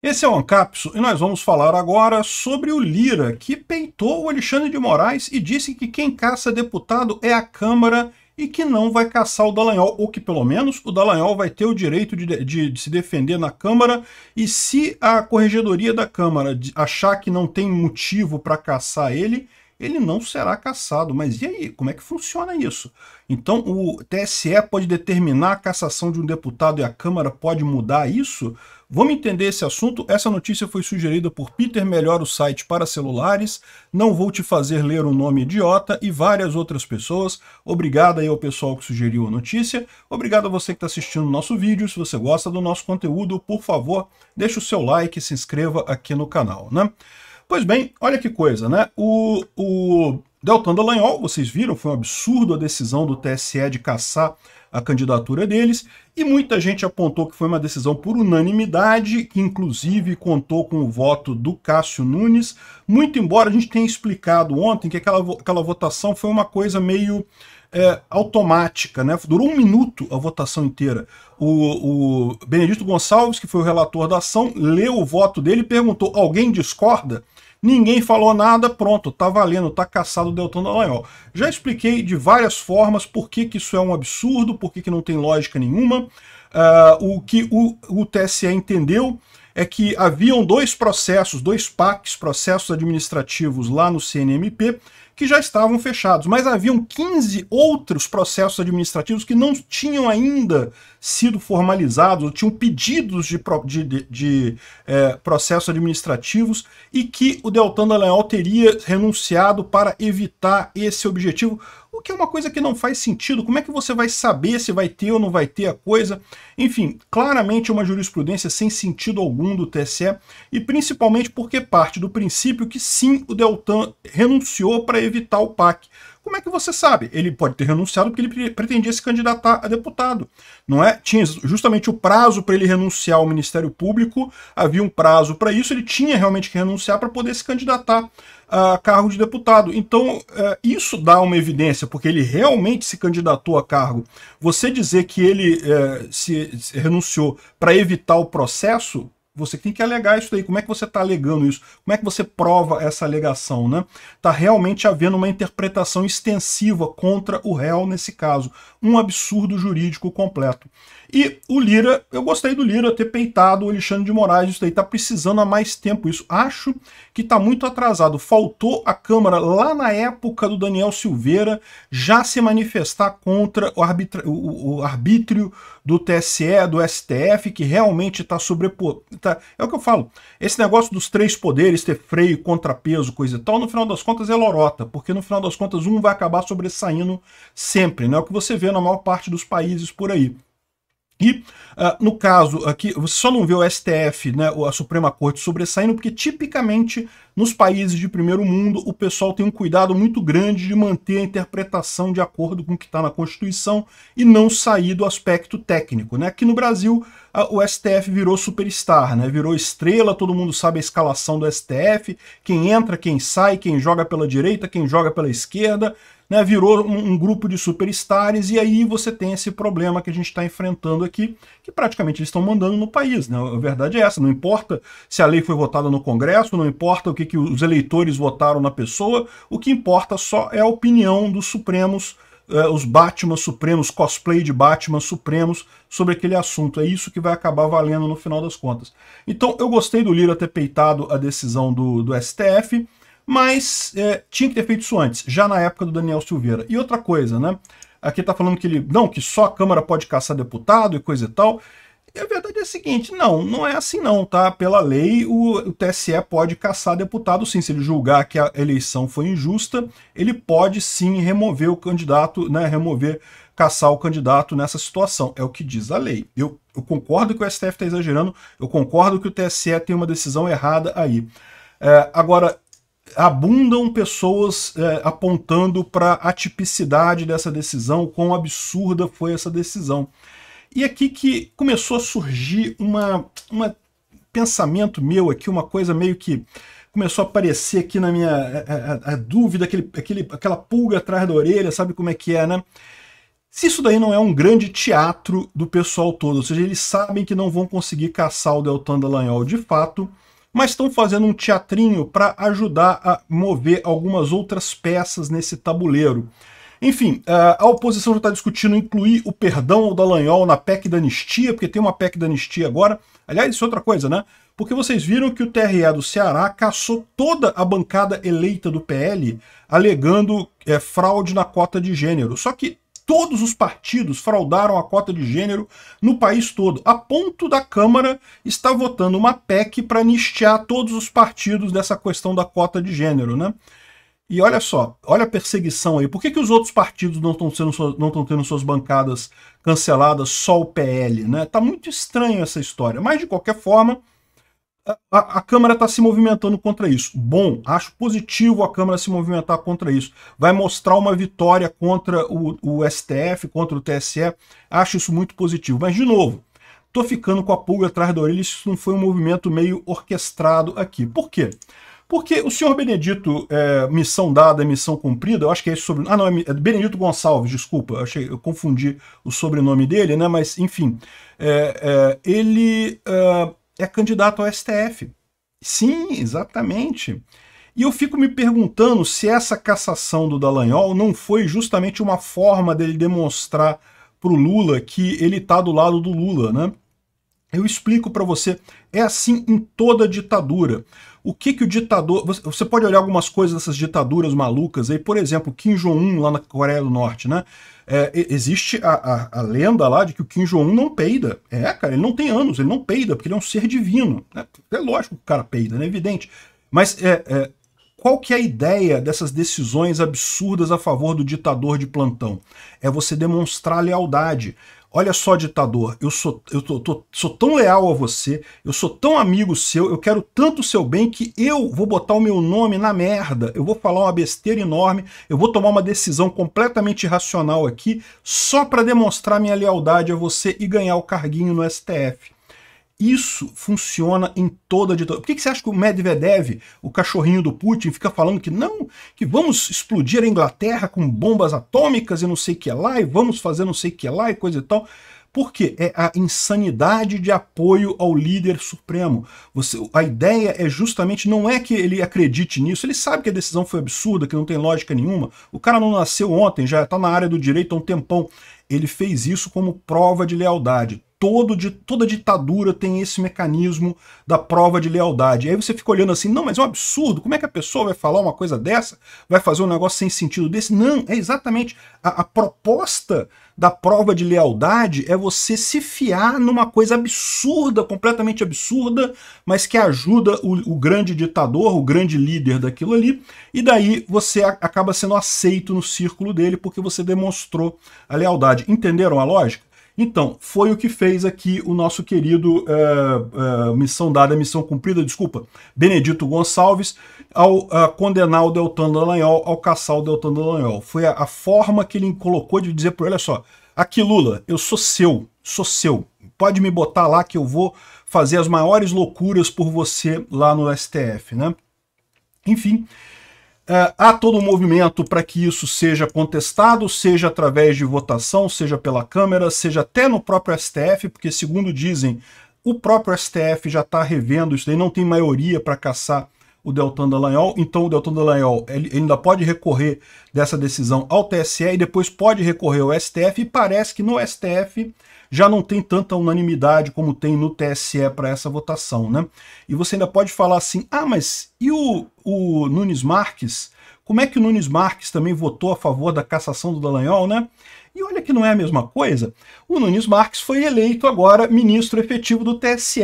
Esse é o Ancapso e nós vamos falar agora sobre o Lira, que peitou o Alexandre de Moraes e disse que quem caça deputado é a Câmara e que não vai caçar o Dallagnol, ou que pelo menos o Dallagnol vai ter o direito de, de, de se defender na Câmara e se a corregedoria da Câmara achar que não tem motivo para caçar ele, ele não será cassado. Mas e aí, como é que funciona isso? Então o TSE pode determinar a cassação de um deputado e a Câmara pode mudar isso? Vamos entender esse assunto? Essa notícia foi sugerida por Peter Melhor, o site para celulares, Não Vou Te Fazer Ler o um Nome Idiota e várias outras pessoas. Obrigado aí ao pessoal que sugeriu a notícia. Obrigado a você que está assistindo o nosso vídeo. Se você gosta do nosso conteúdo, por favor, deixe o seu like e se inscreva aqui no canal, né? Pois bem, olha que coisa, né? O, o Deltan Dallagnol, vocês viram, foi um absurdo a decisão do TSE de caçar a candidatura deles, e muita gente apontou que foi uma decisão por unanimidade, que inclusive contou com o voto do Cássio Nunes, muito embora a gente tenha explicado ontem que aquela, aquela votação foi uma coisa meio é, automática, né? Durou um minuto a votação inteira. O, o Benedito Gonçalves, que foi o relator da ação, leu o voto dele e perguntou: alguém discorda? Ninguém falou nada, pronto, tá valendo, tá caçado o Deltan Dallagnol. Já expliquei de várias formas por que, que isso é um absurdo, por que, que não tem lógica nenhuma. Uh, o que o, o TSE entendeu é que haviam dois processos, dois PACs, processos administrativos lá no CNMP, que já estavam fechados, mas haviam 15 outros processos administrativos que não tinham ainda sido formalizados, tinham pedidos de, de, de, de é, processos administrativos e que o Deltan Dallagnol teria renunciado para evitar esse objetivo, o que é uma coisa que não faz sentido. Como é que você vai saber se vai ter ou não vai ter a coisa? Enfim, claramente uma jurisprudência sem sentido algum do TSE e principalmente porque parte do princípio que sim, o Deltan renunciou para evitar o PAC. Como é que você sabe? Ele pode ter renunciado porque ele pretendia se candidatar a deputado. Não é? Tinha justamente o prazo para ele renunciar ao Ministério Público, havia um prazo para isso, ele tinha realmente que renunciar para poder se candidatar a cargo de deputado. Então, é, isso dá uma evidência, porque ele realmente se candidatou a cargo. Você dizer que ele é, se renunciou para evitar o processo, você tem que alegar isso daí. Como é que você está alegando isso? Como é que você prova essa alegação, né? Está realmente havendo uma interpretação extensiva contra o réu nesse caso. Um absurdo jurídico completo. E o Lira, eu gostei do Lira ter peitado o Alexandre de Moraes, isso daí tá precisando há mais tempo isso. Acho que tá muito atrasado. Faltou a Câmara, lá na época do Daniel Silveira, já se manifestar contra o, arbitra... o, o arbítrio do TSE, do STF, que realmente tá sobrepor... Tá... É o que eu falo, esse negócio dos três poderes, ter freio, contrapeso, coisa e tal, no final das contas é lorota, porque no final das contas um vai acabar sobressaindo sempre, né? É o que você vê na maior parte dos países por aí. E uh, ah, no caso aqui, você só não vê o STF, né, a Suprema Corte sobressaindo, porque tipicamente nos países de primeiro mundo, o pessoal tem um cuidado muito grande de manter a interpretação de acordo com o que está na Constituição e não sair do aspecto técnico. Né? Aqui no Brasil, a, o STF virou superstar, né? virou estrela, todo mundo sabe a escalação do STF, quem entra, quem sai, quem joga pela direita, quem joga pela esquerda, né, virou um, um, grupo de superstars, e aí você tem esse problema que a gente está enfrentando aqui, que praticamente eles estão mandando no país. Né? A verdade é essa, não importa se a lei foi votada no Congresso, não importa o que, que os eleitores votaram na pessoa, o que importa só é a opinião dos Supremos, eh, os Batman Supremos, cosplay de Batman Supremos sobre aquele assunto. É isso que vai acabar valendo no final das contas. Então eu gostei do Lira ter peitado a decisão do, do STF, mas eh, tinha que ter feito isso antes, já na época do Daniel Silveira. E outra coisa, né? Aqui tá falando que ele. Não, que só a Câmara pode caçar deputado e coisa e tal. E a verdade é a seguinte, não, não é assim não, tá? Pela lei, o, o TSE pode caçar deputado sim. Se ele julgar que a eleição foi injusta, ele pode sim remover o candidato, né? Remover, caçar o candidato nessa situação. É o que diz a lei. Eu, eu concordo que o STF está exagerando, eu concordo que o TSE tem uma decisão errada aí. É, agora, abundam pessoas é, apontando para a tipicidade dessa decisão, quão absurda foi essa decisão. E aqui que começou a surgir uma, uma pensamento meu aqui, uma coisa meio que começou a aparecer aqui na minha a, é, a, é, é, a dúvida, aquele, aquele, aquela pulga atrás da orelha, sabe como é que é, né? Se isso daí não é um grande teatro do pessoal todo, ou seja, eles sabem que não vão conseguir caçar o Deltan Dallagnol de fato, mas estão fazendo um teatrinho para ajudar a mover algumas outras peças nesse tabuleiro. Enfim, eh, a oposição já está discutindo incluir o perdão ao Dallagnol na PEC da anistia, porque tem uma PEC da anistia agora. Aliás, isso é outra coisa, né? Porque vocês viram que o TRE do Ceará caçou toda a bancada eleita do PL, alegando é, fraude na cota de gênero. Só que todos os partidos fraudaram a cota de gênero no país todo, a ponto da Câmara estar votando uma PEC para anistiar todos os partidos dessa questão da cota de gênero, né? E olha só, olha a perseguição aí. Por que, que os outros partidos não estão tendo suas bancadas canceladas, só o PL, né? Tá muito estranho essa história. Mas, de qualquer forma, a, a Câmara está se movimentando contra isso. Bom, acho positivo a Câmara se movimentar contra isso. Vai mostrar uma vitória contra o, o STF, contra o TSE. Acho isso muito positivo. Mas, de novo, tô ficando com a pulga atrás da orelha. Isso não foi um movimento meio orquestrado aqui. Por quê? Porque o senhor Benedito, é, missão dada, missão cumprida, eu acho que é esse sobrenome. Ah, não, é, é Benedito Gonçalves, desculpa, eu, achei, eu confundi o sobrenome dele, né? Mas, enfim, é, é, ele é, é candidato ao STF. Sim, exatamente. E eu fico me perguntando se essa cassação do Dallagnol não foi justamente uma forma dele demonstrar para o Lula que ele está do lado do Lula, né? Eu explico para você. É assim em toda ditadura. O que que o ditador... Você pode olhar algumas coisas dessas ditaduras malucas aí. Por exemplo, Kim Jong-un lá na Coreia do Norte, né? É, existe a, a, a, lenda lá de que o Kim Jong-un não peida. É, cara, ele não tem anos, ele não peida, porque ele é um ser divino. Né? É lógico que o cara peida, né? é né? evidente. Mas é, é, qual que é a ideia dessas decisões absurdas a favor do ditador de plantão? É você demonstrar lealdade. Olha só, ditador, eu sou, eu tô, tô, sou tão leal a você, eu sou tão amigo seu, eu quero tanto o seu bem que eu vou botar o meu nome na merda, eu vou falar uma besteira enorme, eu vou tomar uma decisão completamente irracional aqui só para demonstrar minha lealdade a você e ganhar o carguinho no STF. Isso funciona em toda a ditadura. Por que, você acha que o Medvedev, o cachorrinho do Putin, fica falando que não, que vamos explodir a Inglaterra com bombas atômicas e não sei o que lá, e vamos fazer não sei o que lá e coisa e tal? Porque é a insanidade de apoio ao líder supremo. Você, a ideia é justamente, não é que ele acredite nisso, ele sabe que a decisão foi absurda, que não tem lógica nenhuma. O cara não nasceu ontem, já está na área do direito há um tempão. Ele fez isso como prova de lealdade todo de toda ditadura tem esse mecanismo da prova de lealdade. E aí você fica olhando assim, não, mas é um absurdo, como é que a pessoa vai falar uma coisa dessa? Vai fazer um negócio sem sentido desse? Não, é exatamente a, a proposta da prova de lealdade é você se fiar numa coisa absurda, completamente absurda, mas que ajuda o, o grande ditador, o grande líder daquilo ali, e daí você a, acaba sendo aceito no círculo dele porque você demonstrou a lealdade. Entenderam a lógica? Então, foi o que fez aqui o nosso querido eh, eh, Missão Dada, Missão Cumprida, desculpa, Benedito Gonçalves, ao eh, condenar o Deltan Dallagnol, ao caçar o Deltan Dallagnol. Foi a, a forma que ele colocou de dizer para ele, olha só, aqui Lula, eu sou seu, sou seu, pode me botar lá que eu vou fazer as maiores loucuras por você lá no STF, né? Enfim, é, há todo um movimento para que isso seja contestado, seja através de votação, seja pela Câmara, seja até no próprio STF, porque, segundo dizem, o próprio STF já está revendo isso daí, não tem maioria para caçar o Deltan Dallagnol, então o Deltan Dallagnol ele ainda pode recorrer dessa decisão ao TSE e depois pode recorrer ao STF, e parece que no STF já não tem tanta unanimidade como tem no TSE para essa votação, né? E você ainda pode falar assim, ah, mas e o, o Nunes Marques? Como é que o Nunes Marques também votou a favor da cassação do Dallagnol, né? E olha que não é a mesma coisa. O Nunes Marques foi eleito agora ministro efetivo do TSE.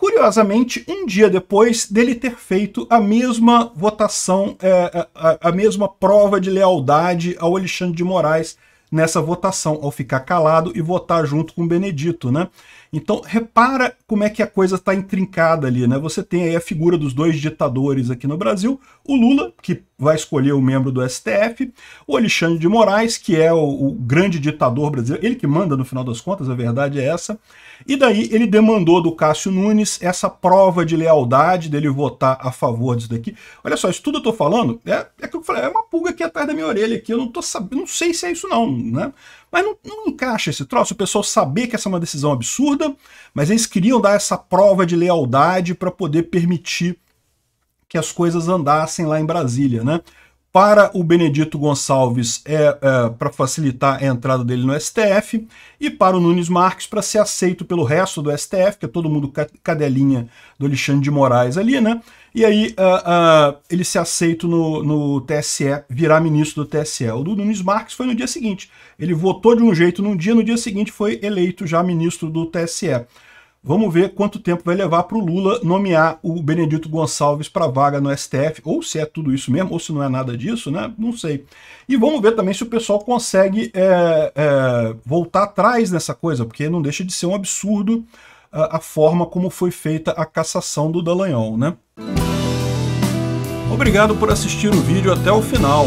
Curiosamente, um dia depois dele ter feito a mesma votação, é, é, a, a mesma prova de lealdade ao Alexandre de Moraes nessa votação, ao ficar calado e votar junto com Benedito, né? Então, repara como é que a coisa está intrincada ali, né? Você tem aí a figura dos dois ditadores aqui no Brasil, o Lula, que vai escolher o membro do STF, o Alexandre de Moraes, que é o, o grande ditador brasileiro, ele que manda no final das contas, a verdade é essa, e daí ele demandou do Cássio Nunes essa prova de lealdade dele votar a favor disso daqui. Olha só, isso tudo eu tô falando, é, é que eu falei, é uma pulga aqui atrás da minha orelha aqui, eu não tô sabendo, não sei se é isso não, né? Mas não, não encaixa esse troço, o pessoal saber que essa é uma decisão absurda, mas eles queriam dar essa prova de lealdade para poder permitir que as coisas andassem lá em Brasília, né? Para o Benedito Gonçalves, é, é para facilitar a entrada dele no STF, e para o Nunes Marques, para ser aceito pelo resto do STF, que é todo mundo cadelinha do Alexandre de Moraes ali, né? E aí uh, uh, ele ser aceito no, no TSE, virar ministro do TSE. O do Nunes Marques foi no dia seguinte. Ele votou de um jeito num dia, no dia seguinte foi eleito já ministro do TSE. Vamos ver quanto tempo vai levar para o Lula nomear o Benedito Gonçalves para vaga no STF, ou se é tudo isso mesmo, ou se não é nada disso, né? Não sei. E vamos ver também se o pessoal consegue é, é, voltar atrás nessa coisa, porque não deixa de ser um absurdo a, a forma como foi feita a cassação do Dallagnol, né? Obrigado por assistir o vídeo até o final.